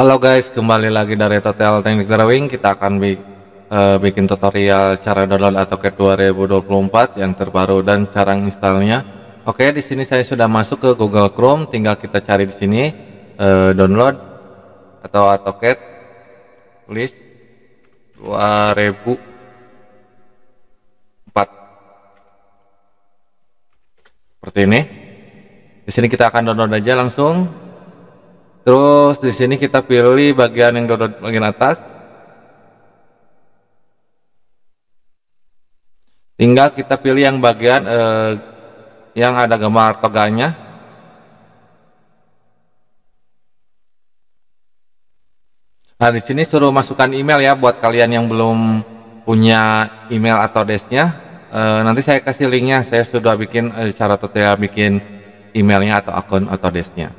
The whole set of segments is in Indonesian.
Halo guys, kembali lagi dari Total Teknik Drawing. Kita akan bi uh, bikin tutorial cara download AutoCAD e 2024 yang terbaru dan cara installnya. Oke, di sini saya sudah masuk ke Google Chrome. Tinggal kita cari di sini uh, download atau AutoCAD e tulis 2004 seperti ini. Di sini kita akan download aja langsung. Terus di sini kita pilih bagian yang dodot bagian atas. Tinggal kita pilih yang bagian eh, yang ada gambar toganya. Nah, di sini suruh masukkan email ya buat kalian yang belum punya email atau desknya. Eh, nanti saya kasih linknya. Saya sudah bikin eh, cara tutorial bikin emailnya atau akun atau desknya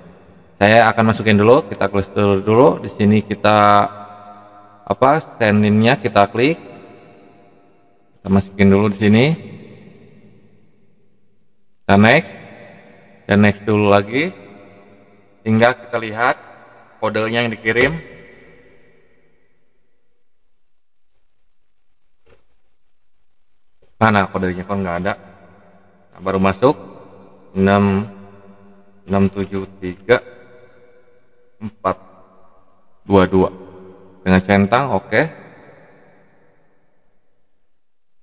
saya akan masukin dulu kita tulis dulu, di sini kita apa standinnya kita klik kita masukin dulu di sini kita next dan next dulu lagi hingga kita lihat kodenya yang dikirim mana kodenya kok nggak ada nah, baru masuk 6 673 4 dua dengan centang oke okay.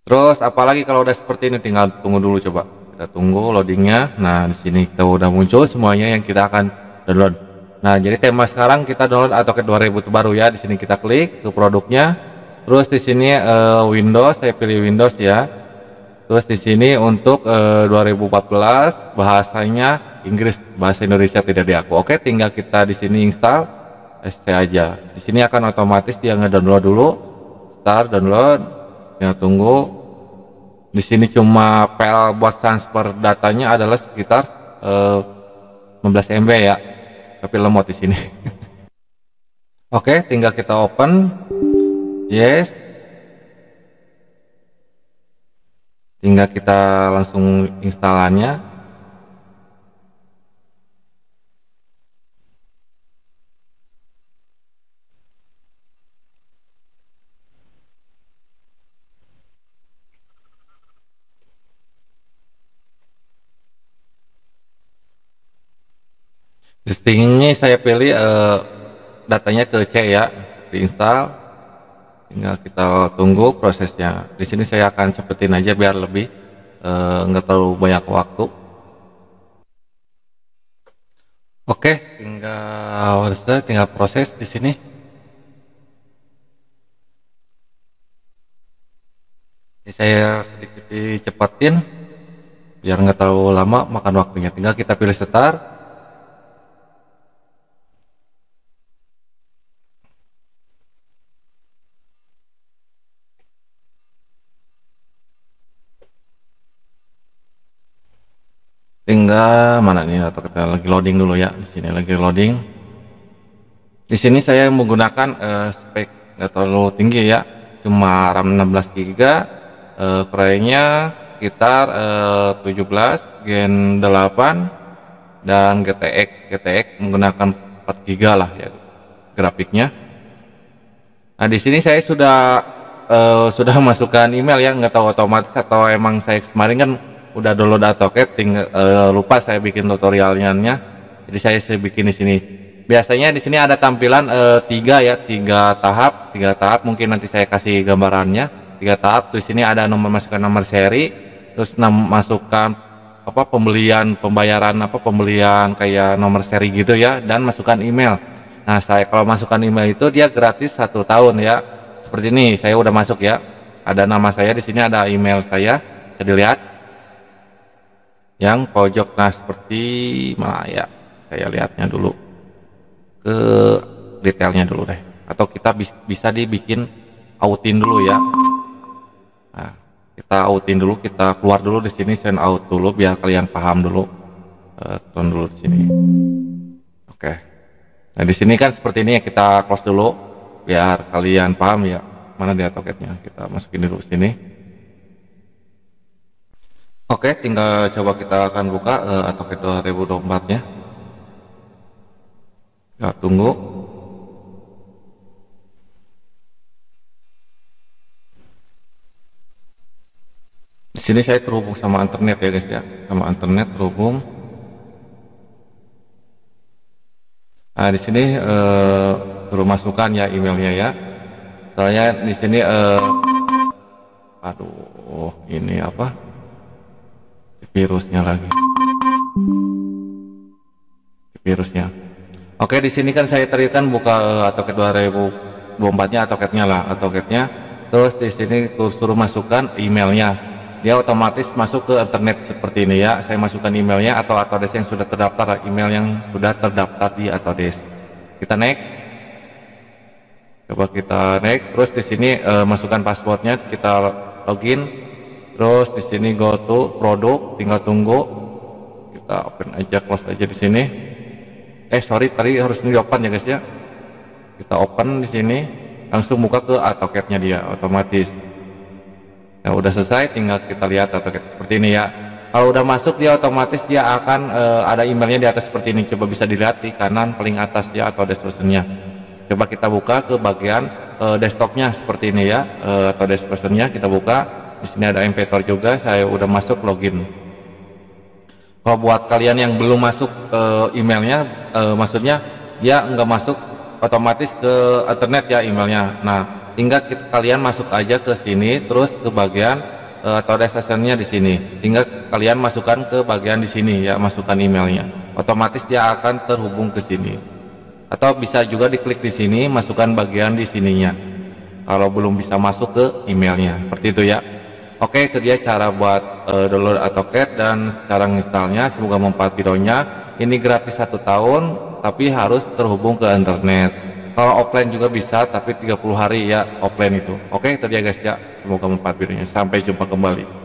terus apalagi kalau udah seperti ini tinggal tunggu dulu coba kita tunggu loadingnya nah di sini kita udah muncul semuanya yang kita akan download nah jadi tema sekarang kita download atau ke 2000 terbaru ya di sini kita klik ke produknya terus di sini uh, Windows saya pilih Windows ya terus di sini untuk uh, eh, 2014 bahasanya Inggris bahasa Indonesia tidak diaku. Oke, tinggal kita di sini install SC aja. Di sini akan otomatis dia ngedownload dulu. Start download. Ya tunggu. Di sini cuma file buat transfer datanya adalah sekitar uh, 15 MB ya. Tapi lemot di sini. Oke, tinggal kita open. Yes. Tinggal kita langsung instalannya. listing ini saya pilih uh, datanya ke C ya diinstal tinggal kita tunggu prosesnya di sini saya akan cepetin aja biar lebih eh, nggak uh, terlalu banyak waktu oke tinggal tinggal tinggal proses di sini ini saya sedikit dicepatin biar nggak terlalu lama makan waktunya tinggal kita pilih setar tinggal mana nih atau kita lagi loading dulu ya di sini lagi loading di sini saya menggunakan uh, spek nggak terlalu tinggi ya cuma RAM 16 GB uh, core sekitar eh, uh, 17 Gen 8 dan GTX GTX menggunakan 4 GB lah ya grafiknya nah di sini saya sudah uh, sudah masukkan email ya nggak tahu otomatis atau emang saya kemarin kan udah download AutoCAD tinggal uh, lupa saya bikin tutorialnya jadi saya, saya bikin di sini biasanya di sini ada tampilan uh, tiga ya tiga tahap tiga tahap mungkin nanti saya kasih gambarannya tiga tahap di sini ada nomor masukkan nomor seri terus masukkan apa pembelian pembayaran apa pembelian kayak nomor seri gitu ya dan masukkan email nah saya kalau masukkan email itu dia gratis satu tahun ya seperti ini saya udah masuk ya ada nama saya di sini ada email saya bisa dilihat yang pojok nah seperti ya saya lihatnya dulu ke detailnya dulu deh atau kita bisa dibikin outin dulu ya nah, kita outin dulu kita keluar dulu di sini send out dulu biar kalian paham dulu uh, turun dulu di sini oke nah di sini kan seperti ini ya kita close dulu biar kalian paham ya mana dia toketnya kita masukin dulu sini Oke, tinggal coba kita akan buka uh, ke 2024 ya. Kita ya, tunggu. Di sini saya terhubung sama internet ya guys ya, sama internet terhubung. Nah, di sini uh, eh, masukkan ya emailnya ya. Soalnya di sini uh, aduh, ini apa? virusnya lagi virusnya oke di sini kan saya terikan buka atoket 2024 nya atoketnya lah atoketnya terus di sini suruh masukkan emailnya dia otomatis masuk ke internet seperti ini ya saya masukkan emailnya atau desa yang sudah terdaftar email yang sudah terdaftar di desa. kita next coba kita next terus di sini uh, masukkan passwordnya kita login terus di sini go to produk tinggal tunggu kita open aja close aja di sini eh sorry tadi harus di open ya guys ya kita open di sini langsung buka ke AutoCAD-nya dia otomatis nah udah selesai tinggal kita lihat AutoCAD seperti ini ya kalau udah masuk dia otomatis dia akan e, ada emailnya di atas seperti ini coba bisa dilihat di kanan paling atas ya atau description-nya coba kita buka ke bagian e, desktopnya seperti ini ya e, atau description-nya kita buka di sini ada inventor juga saya udah masuk login kalau buat kalian yang belum masuk e, emailnya e, maksudnya dia nggak masuk otomatis ke internet ya emailnya nah tinggal kita, kalian masuk aja ke sini terus ke bagian e, atau destinasinya di sini tinggal kalian masukkan ke bagian di sini ya masukkan emailnya otomatis dia akan terhubung ke sini atau bisa juga diklik di sini masukkan bagian di sininya kalau belum bisa masuk ke emailnya seperti itu ya oke itu dia cara buat uh, download AutoCAD dan cara installnya semoga mempat videonya ini gratis satu tahun tapi harus terhubung ke internet kalau offline juga bisa tapi 30 hari ya offline itu oke itu dia guys ya semoga mempat videonya sampai jumpa kembali